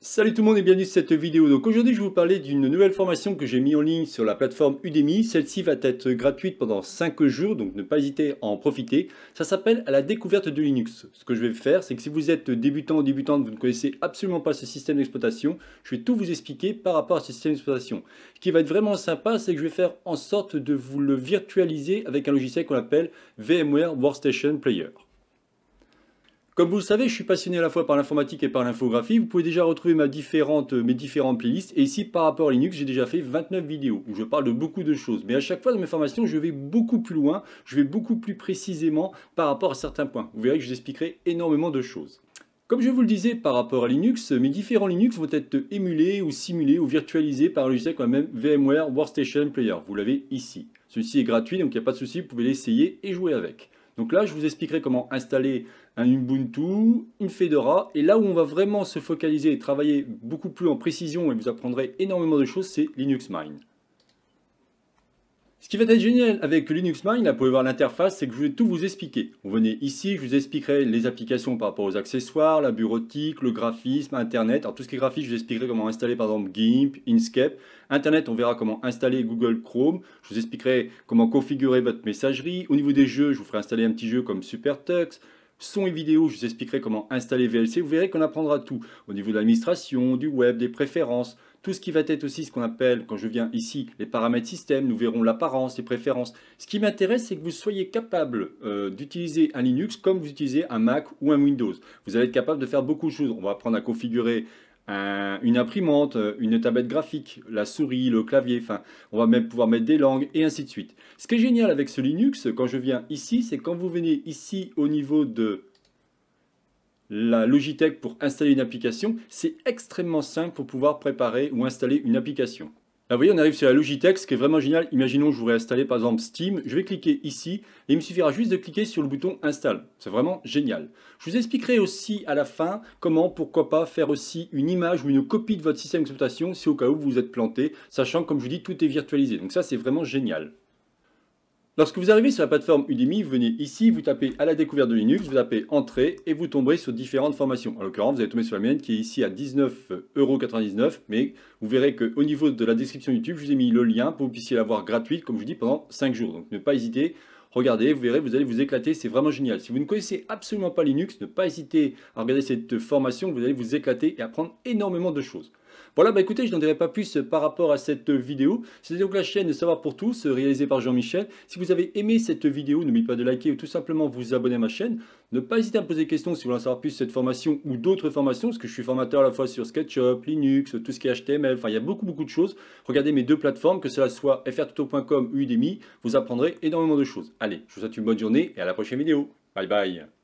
Salut tout le monde et bienvenue sur cette vidéo. Donc aujourd'hui je vais vous parler d'une nouvelle formation que j'ai mis en ligne sur la plateforme Udemy. Celle-ci va être gratuite pendant 5 jours, donc ne pas hésiter à en profiter. Ça s'appelle à la découverte de Linux. Ce que je vais faire, c'est que si vous êtes débutant ou débutante, vous ne connaissez absolument pas ce système d'exploitation, je vais tout vous expliquer par rapport à ce système d'exploitation. Ce qui va être vraiment sympa, c'est que je vais faire en sorte de vous le virtualiser avec un logiciel qu'on appelle VMware Workstation Player. Comme vous le savez, je suis passionné à la fois par l'informatique et par l'infographie. Vous pouvez déjà retrouver mes différentes playlists. Et ici, par rapport à Linux, j'ai déjà fait 29 vidéos où je parle de beaucoup de choses. Mais à chaque fois dans mes formations, je vais beaucoup plus loin, je vais beaucoup plus précisément par rapport à certains points. Vous verrez que je vous expliquerai énormément de choses. Comme je vous le disais par rapport à Linux, mes différents Linux vont être émulés ou simulés ou virtualisés par un logiciel comme même VMware Workstation Player. Vous l'avez ici. Ceci est gratuit, donc il n'y a pas de souci, vous pouvez l'essayer et jouer avec. Donc là, je vous expliquerai comment installer un Ubuntu, une Fedora. Et là où on va vraiment se focaliser et travailler beaucoup plus en précision et vous apprendrez énormément de choses, c'est Linux Mine. Ce qui va être génial avec Linux Mine, là vous pouvez voir l'interface, c'est que je vais tout vous expliquer. Vous venez ici, je vous expliquerai les applications par rapport aux accessoires, la bureautique, le graphisme, Internet. Alors tout ce qui est graphique, je vous expliquerai comment installer par exemple GIMP, Inkscape. Internet, on verra comment installer Google Chrome. Je vous expliquerai comment configurer votre messagerie. Au niveau des jeux, je vous ferai installer un petit jeu comme SuperTux son et vidéo. Je vous expliquerai comment installer VLC. Vous verrez qu'on apprendra tout au niveau de l'administration, du web, des préférences, tout ce qui va être aussi ce qu'on appelle, quand je viens ici, les paramètres système, nous verrons l'apparence, les préférences. Ce qui m'intéresse, c'est que vous soyez capable euh, d'utiliser un Linux comme vous utilisez un Mac ou un Windows. Vous allez être capable de faire beaucoup de choses. On va apprendre à configurer euh, une imprimante, euh, une tablette graphique, la souris, le clavier, enfin, on va même pouvoir mettre des langues et ainsi de suite. Ce qui est génial avec ce Linux, quand je viens ici, c'est quand vous venez ici au niveau de la Logitech pour installer une application, c'est extrêmement simple pour pouvoir préparer ou installer une application. Là, vous voyez, on arrive sur la Logitech, ce qui est vraiment génial. Imaginons que je voudrais installer par exemple Steam. Je vais cliquer ici et il me suffira juste de cliquer sur le bouton Install. C'est vraiment génial. Je vous expliquerai aussi à la fin comment, pourquoi pas, faire aussi une image ou une copie de votre système d'exploitation si au cas où vous vous êtes planté, sachant que, comme je vous dis, tout est virtualisé. Donc ça, c'est vraiment génial. Lorsque vous arrivez sur la plateforme Udemy, vous venez ici, vous tapez à la découverte de Linux, vous tapez entrée et vous tomberez sur différentes formations. En l'occurrence, vous allez tomber sur la mienne qui est ici à 19,99€, mais vous verrez qu'au niveau de la description YouTube, je vous ai mis le lien pour que vous puissiez l'avoir gratuite, comme je vous dis, pendant 5 jours. Donc ne pas hésiter, regardez, vous verrez, vous allez vous éclater, c'est vraiment génial. Si vous ne connaissez absolument pas Linux, ne pas hésiter à regarder cette formation, vous allez vous éclater et apprendre énormément de choses. Voilà, bah écoutez, je n'en dirai pas plus euh, par rapport à cette euh, vidéo. C'était donc la chaîne Savoir pour tous, euh, réalisée par Jean-Michel. Si vous avez aimé cette vidéo, n'oubliez pas de liker ou tout simplement vous abonner à ma chaîne. Ne pas hésiter à poser des questions si vous voulez en savoir plus sur cette formation ou d'autres formations, parce que je suis formateur à la fois sur SketchUp, Linux, tout ce qui est HTML, enfin il y a beaucoup beaucoup de choses. Regardez mes deux plateformes, que cela soit frtuto.com ou Udemy, vous apprendrez énormément de choses. Allez, je vous souhaite une bonne journée et à la prochaine vidéo. Bye bye